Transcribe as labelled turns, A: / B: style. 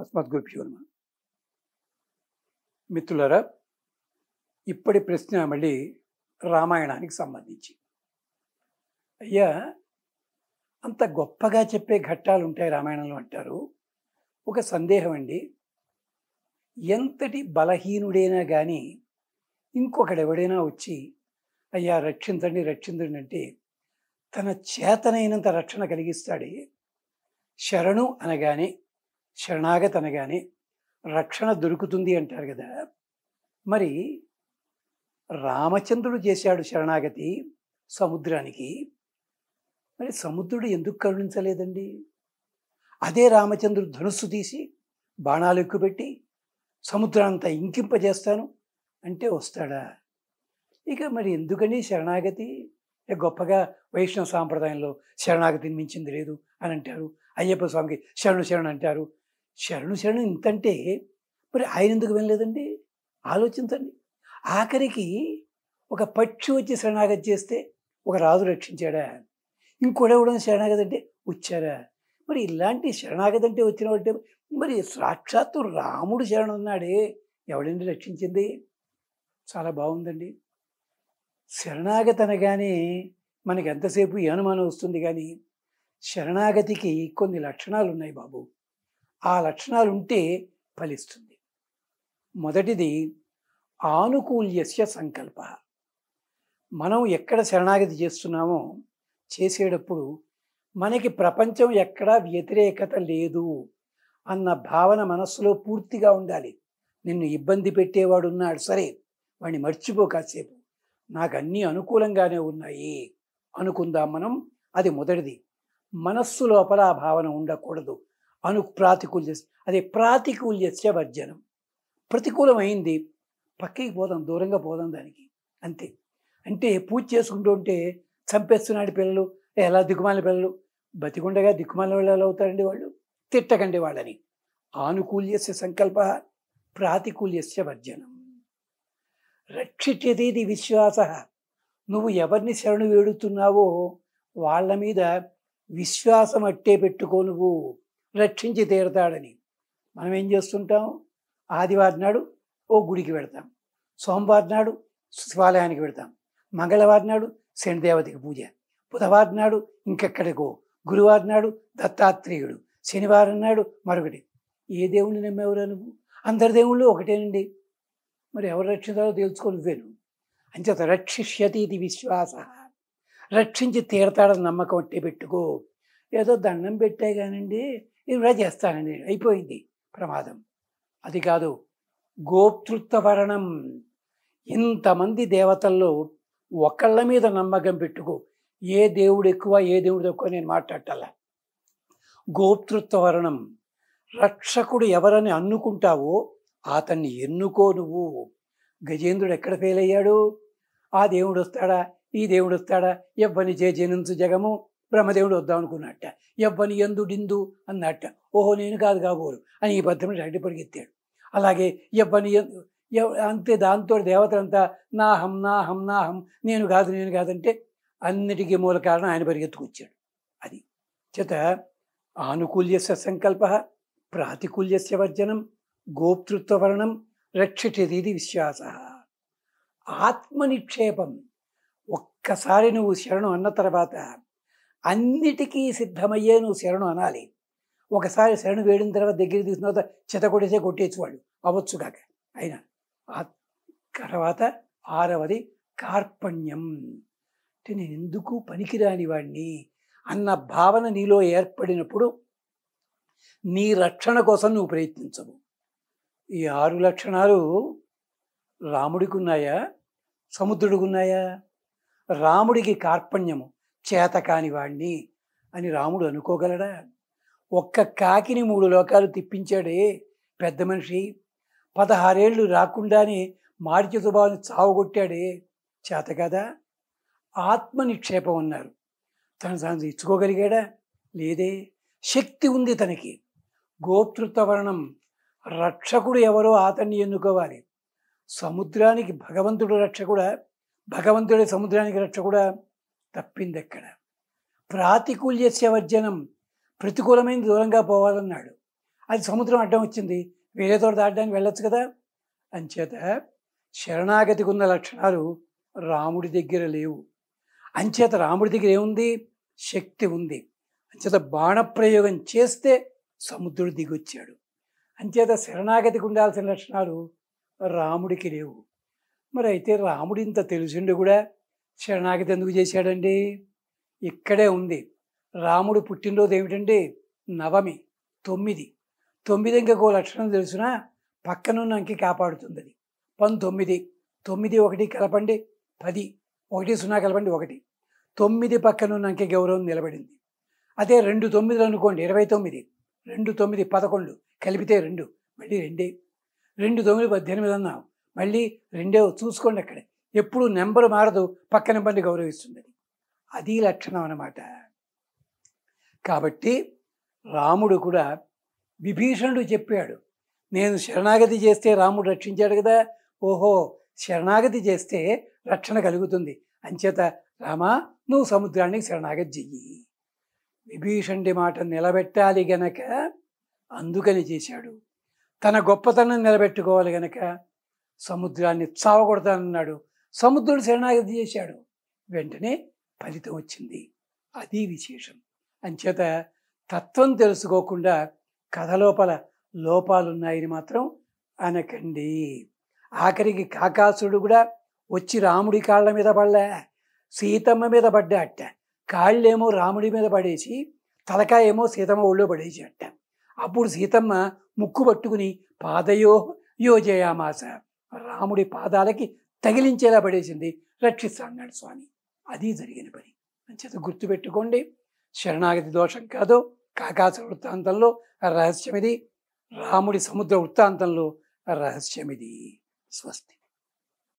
A: అస్మత్ గురుభ్యో నమ మిత్రులరా ఇప్పటి ప్రశ్న మళ్ళీ రామాయణానికి సంబంధించి అయ్యా అంత గొప్పగా చెప్పే ఘట్టాలు ఉంటాయి రామాయణంలో అంటారు ఒక సందేహం అండి ఎంతటి బలహీనుడైనా కానీ ఇంకొకడెవడైనా వచ్చి అయ్యా రక్షించండి రక్షించండి అంటే తన చేతనైనంత రక్షణ కలిగిస్తాడే శరణు అనగానే శరణాగతి అనగానే రక్షణ దొరుకుతుంది అంటారు కదా మరి రామచంద్రుడు చేశాడు శరణాగతి సముద్రానికి మరి సముద్రుడు ఎందుకు కరుణించలేదండి అదే రామచంద్రుడు ధనుస్సు తీసి బాణాలు ఎక్కుపెట్టి సముద్రాంతా ఇంకింపజేస్తాను అంటే వస్తాడా ఇక మరి ఎందుకని శరణాగతి గొప్పగా వైష్ణవ సాంప్రదాయంలో శరణాగతిని మించింది లేదు అని అంటారు అయ్యప్ప స్వామికి శరణు శరణు అంటారు శరణు శరణు ఇంతంటే మరి ఆయన ఎందుకు వినలేదండి ఆలోచించండి ఆఖరికి ఒక పక్షి వచ్చి శరణాగతి చేస్తే ఒక రాజు రక్షించాడా ఇంకోడెవడం శరణాగతి అంటే వచ్చారా మరి ఇలాంటి శరణాగతి అంటే వచ్చిన అంటే మరి సాక్షాత్తు రాముడు ఉన్నాడే ఎవడండి రక్షించింది చాలా బాగుందండి శరణాగతి అనగానే మనకి ఎంతసేపు అనుమానం వస్తుంది కానీ శరణాగతికి కొన్ని లక్షణాలు ఉన్నాయి బాబు ఆ లక్షణాలు ఉంటే ఫలిస్తుంది మొదటిది ఆనుకూల్యస్య సంకల్ప మనం ఎక్కడ శరణాగతి చేస్తున్నామో చేసేటప్పుడు మనకి ప్రపంచం ఎక్కడా వ్యతిరేకత లేదు అన్న భావన మనస్సులో పూర్తిగా ఉండాలి నిన్ను ఇబ్బంది పెట్టేవాడు ఉన్నాడు సరే వాడిని మర్చిపో కాసేపు నాకు అన్నీ అనుకూలంగానే ఉన్నాయి అనుకుందాం మనం అది మొదటిది మనస్సు లోపల ఆ భావన ఉండకూడదు అను ప్రాతికూల్య అదే ప్రాతికూల్యస్య వర్జనం ప్రతికూలమైంది పక్కకి పోదాం దూరంగా పోదాం దానికి అంతే అంటే పూజ చేసుకుంటూ ఉంటే చంపేస్తున్నాడు పిల్లలు ఎలా దిక్కుమాలిన పిల్లలు బతికుండగా దిక్కుమాలిన వాళ్ళు ఎలా అవుతారండి వాళ్ళు తిట్టకండి వాళ్ళని ఆనుకూల్యస్య సంకల్ప ప్రాతికూల్యస్య వర్జనం రక్షించేది విశ్వాస నువ్వు ఎవరిని శరణు వేడుతున్నావో వాళ్ళ మీద విశ్వాసం అట్టే పెట్టుకో నువ్వు రక్షించి తీరతాడని మనం ఏం చేస్తుంటాం ఆదివారం నాడు ఓ గుడికి పెడతాం సోమవారం నాడు శివాలయానికి పెడతాం మంగళవారం నాడు శనిదేవతకి పూజ బుధవారం నాడు ఇంకెక్కడికో గురువారం నాడు దత్తాత్రేయుడు శనివారం నాడు మరొకటి ఏ దేవుణ్ణి నమ్మేవారు నువ్వు అందరి దేవుళ్ళు ఒకటేనండి మరి ఎవరు రక్షించాలో తెలుసుకో నువ్వేను అంచేత రక్షిష్యతి ఇది విశ్వాస రక్షించి తీరతాడని నమ్మకం అట్టే పెట్టుకో ఏదో దండం పెట్టే కానండి ఇలా కూడా చేస్తానండి అయిపోయింది ప్రమాదం అది కాదు గోప్తృత్వవరణం ఇంతమంది దేవతల్లో ఒకళ్ళ మీద నమ్మకం పెట్టుకో ఏ దేవుడు ఎక్కువ ఏ దేవుడు ఎక్కువ నేను మాట్లాడాలా గోప్తృత్వవరణం రక్షకుడు ఎవరని అన్నుకుంటావో అతన్ని ఎన్నుకో నువ్వు గజేంద్రుడు ఎక్కడ ఫెయిల్ అయ్యాడు ఆ దేవుడు వస్తాడా ఈ దేవుడు వస్తాడా ఎవ్వని జయ జనంతు జగము బ్రహ్మదేవుడు వద్దాం అనుకున్నట్ట ఎవ్వని ఎందు డిందు అన్నట్ట ఓహో నేను కాదు కాబోరు అని ఈ భద్రముడు అడ్డు పరిగెత్తాడు అలాగే ఎవ్వని అంతే దాంతో దేవతలంతా నాహం నాహం నాహం నేను కాదు నేను కాదంటే అన్నిటికీ మూల కారణం ఆయన పరిగెత్తుకొచ్చాడు అది చేత ఆనుకూల్యస్య సంకల్ప ప్రాతికూల్యస్య వర్జనం గోప్తృత్వవర్ణం రక్షితది విశ్వాస ఆత్మనిక్షేపం ఒక్కసారి నువ్వు శరణం అన్న తర్వాత అన్నిటికీ సిద్ధమయ్యే నువ్వు శరణు అనాలి ఒకసారి శరణు వేడిన తర్వాత దగ్గర తీసిన తర్వాత చిత కొట్టేసే కొట్టేసేవాళ్ళు అవ్వచ్చుగాక అయినా ఆ తర్వాత ఆరవది కార్పణ్యం అంటే నేను ఎందుకు పనికిరాని వాడిని అన్న భావన నీలో ఏర్పడినప్పుడు నీ రక్షణ కోసం నువ్వు ప్రయత్నించవు ఈ ఆరు లక్షణాలు రాముడికి ఉన్నాయా సముద్రుడికి ఉన్నాయా రాముడికి కార్పణ్యము చేత కాని వాణ్ణి అని రాముడు అనుకోగలడా ఒక్క కాకిని మూడు లోకాలు తిప్పించాడే పెద్ద మనిషి పదహారేళ్ళు రాకుండానే మాడిక దుబాను చావగొట్టాడే చేత కదా ఆత్మ నిక్షేపం అన్నారు తను తాను తెచ్చుకోగలిగాడా లేదే శక్తి ఉంది తనకి గోప్తృత్వ రక్షకుడు ఎవరో అతన్ని ఎన్నుకోవాలి సముద్రానికి భగవంతుడు రక్షకుడా భగవంతుడే సముద్రానికి రక్షకుడా తప్పింది ఎక్కడ ప్రాతికూల్య వర్జనం ప్రతికూలమైన దూరంగా పోవాలన్నాడు అది సముద్రం అడ్డం వచ్చింది వేరే తోట దాటడానికి వెళ్ళొచ్చు కదా అంచేత శరణాగతికి ఉన్న లక్షణాలు రాముడి దగ్గర లేవు అంచేత రాముడి దగ్గర ఏముంది శక్తి ఉంది అంచేత బాణప్రయోగం చేస్తే సముద్రుడు దిగొచ్చాడు అంచేత శరణాగతికి ఉండాల్సిన లక్షణాలు రాముడికి లేవు మరి అయితే రాముడు ఇంత తెలిసిండు కూడా శరణాగతి ఎందుకు చేశాడండి ఇక్కడే ఉంది రాముడు పుట్టినరోజు ఏమిటండి నవమి తొమ్మిది తొమ్మిది ఒక లక్షణం తెలిసిన పక్కనున్న అంకి కాపాడుతుంది అది పంతొమ్మిది తొమ్మిది ఒకటి కలపండి పది ఒకటి సున్నా కలపండి ఒకటి తొమ్మిది పక్కనున్న అంకె గౌరవం నిలబడింది అదే రెండు తొమ్మిది అనుకోండి ఇరవై తొమ్మిది రెండు తొమ్మిది పదకొండు కలిపితే రెండు మళ్ళీ రెండే రెండు తొమ్మిది పద్దెనిమిది అన్నావు మళ్ళీ రెండే చూసుకోండి అక్కడే ఎప్పుడు నెంబరు మారదు పక్కన బండి గౌరవిస్తుంది అది లక్షణం అన్నమాట కాబట్టి రాముడు కూడా విభీషణుడు చెప్పాడు నేను శరణాగతి చేస్తే రాముడు రక్షించాడు కదా ఓహో శరణాగతి చేస్తే రక్షణ కలుగుతుంది అంచేత రామా నువ్వు సముద్రానికి శరణాగతి చెయ్యి విభీషణుడి మాట నిలబెట్టాలి గనక అందుకని చేశాడు తన గొప్పతనం నిలబెట్టుకోవాలి గనక సముద్రాన్ని చావగొడతానన్నాడు సముద్రుడు శరణాగతి చేశాడు వెంటనే ఫలితం వచ్చింది అది విశేషం అంచేత తత్వం తెలుసుకోకుండా కథలోపల లోపాలున్నాయని మాత్రం అనకండి ఆఖరికి కాకాసుడు కూడా వచ్చి రాముడి కాళ్ళ మీద పడలే సీతమ్మ మీద పడ్డా అట్ట కాళ్ళేమో రాముడి మీద పడేసి తలకాయ ఏమో సీతమ్మ ఒళ్ళో పడేసి అట్ట అప్పుడు సీతమ్మ ముక్కు పట్టుకుని పాదయో యోజయామాస రాముడి పాదాలకి తగిలించేలా పడేసింది రక్షిస్తా అన్నాడు స్వామి అది జరిగిన పని అంచేత గుర్తుపెట్టుకోండి శరణాగతి దోషం కాదు కాకాశ వృత్తాంతంలో రహస్యమిది రాముడి సముద్ర వృత్తాంతంలో రహస్యమిది స్వస్తి